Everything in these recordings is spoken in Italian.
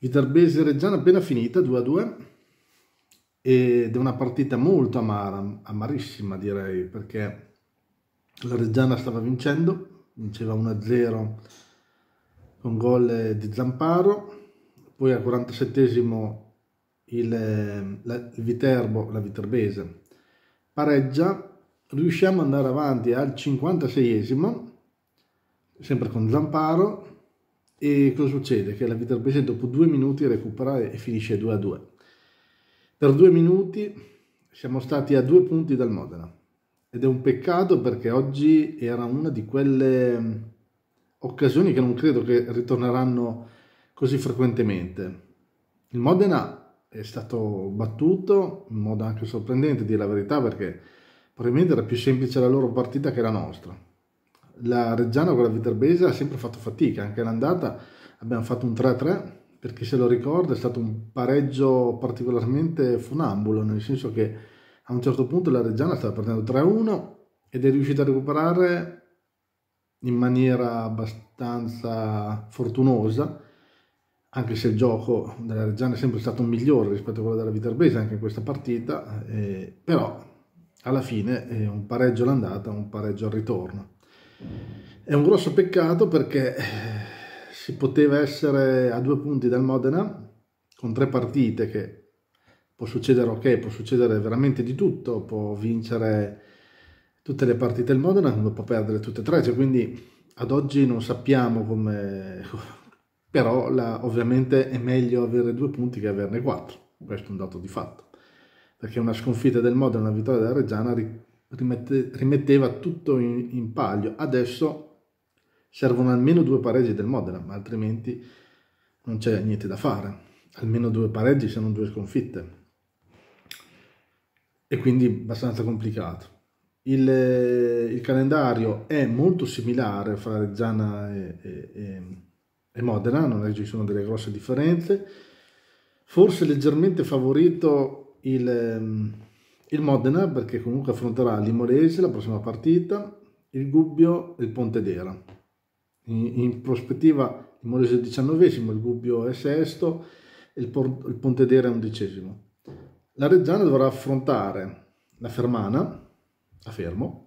Viterbese Reggiana appena finita 2-2 a ed è una partita molto amara, amarissima direi, perché la Reggiana stava vincendo, vinceva 1-0 a con gol di Zamparo, poi al 47esimo il, la, il Viterbo, la Viterbese, pareggia, riusciamo ad andare avanti al 56esimo, sempre con Zamparo, e cosa succede? Che la Viterbese dopo due minuti recupera e finisce 2 a 2. Per due minuti siamo stati a due punti dal Modena ed è un peccato perché oggi era una di quelle mm, occasioni che non credo che ritorneranno così frequentemente. Il Modena è stato battuto in modo anche sorprendente, a dire la verità, perché probabilmente era più semplice la loro partita che la nostra la Reggiana con la Viterbese ha sempre fatto fatica, anche l'andata abbiamo fatto un 3-3, per chi se lo ricorda è stato un pareggio particolarmente funambulo, nel senso che a un certo punto la Reggiana stava perdendo 3-1 ed è riuscita a recuperare in maniera abbastanza fortunosa, anche se il gioco della Reggiana è sempre stato migliore rispetto a quello della Viterbese anche in questa partita, eh, però alla fine è eh, un pareggio l'andata, un pareggio al ritorno. È un grosso peccato perché eh, si poteva essere a due punti dal Modena con tre partite che può succedere ok, può succedere veramente di tutto, può vincere tutte le partite del Modena come può perdere tutte e tre, cioè, quindi ad oggi non sappiamo come, però la, ovviamente è meglio avere due punti che averne quattro, questo è un dato di fatto, perché una sconfitta del Modena una vittoria della Reggiana rimette, rimetteva tutto in, in, palio. Adesso servono almeno due pareggi del Modena, ma altrimenti non c'è niente da fare. Almeno due pareggi se non due sconfitte. E quindi abbastanza complicato. Il, il calendario è molto similare fra Reggiana e, e, e, e Modena, non è che ci sono delle grosse differenze. Forse leggermente favorito il ehm, il Modena perché comunque affronterà l'Imolese la prossima partita, il Gubbio e il Pontedera. In, in prospettiva l'Imolese è è diciannovesimo, il Gubbio è sesto e il, il Pontedera è undicesimo. La Reggiana dovrà affrontare la Fermana a Fermo,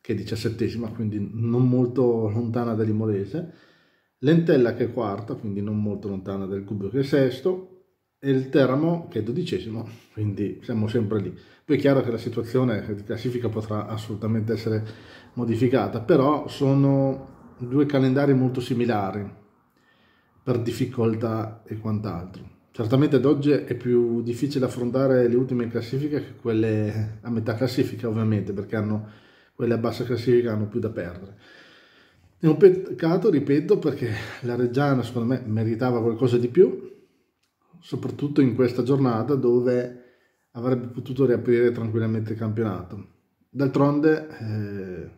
che è diciassettesima, quindi non molto lontana dall'Imolese, Lentella che è quarta, quindi non molto lontana del Gubbio che è sesto, e il Teramo che è dodicesimo, quindi siamo sempre lì. Poi è chiaro che la situazione di classifica potrà assolutamente essere modificata, però sono due calendari molto similari per difficoltà e quant'altro. Certamente ad oggi è più difficile affrontare le ultime classifiche che quelle a metà classifica, ovviamente, perché hanno, quelle a bassa classifica hanno più da perdere. È un peccato, ripeto, perché la Reggiana secondo me meritava qualcosa di più, soprattutto in questa giornata dove avrebbe potuto riaprire tranquillamente il campionato. D'altronde eh,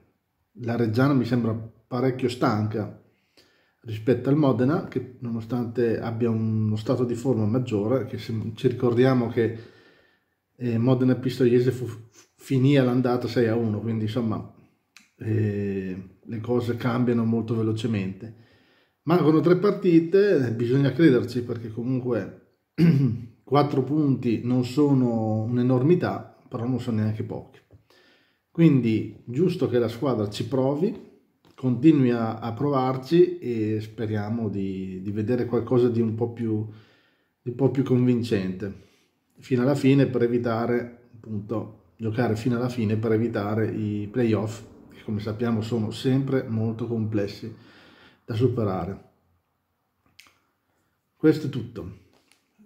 la Reggiana mi sembra parecchio stanca rispetto al Modena che nonostante abbia uno stato di forma maggiore, che se ci ricordiamo che eh, Modena Pistoiese fu, finì all'andata 6 a 1, quindi insomma eh, le cose cambiano molto velocemente. Mancano tre partite, eh, bisogna crederci perché comunque 4 punti non sono un'enormità, però non sono neanche pochi. Quindi giusto che la squadra ci provi, continui a, a provarci e speriamo di, di, vedere qualcosa di un, po più, di un po' più convincente fino alla fine per evitare appunto giocare fino alla fine per evitare i playoff che come sappiamo sono sempre molto complessi da superare. Questo è tutto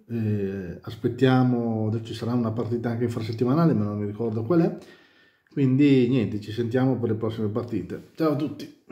eh, aspettiamo, ci sarà una partita anche infrasettimanale, ma non mi ricordo qual è. Quindi niente, ci sentiamo per le prossime partite. Ciao a tutti!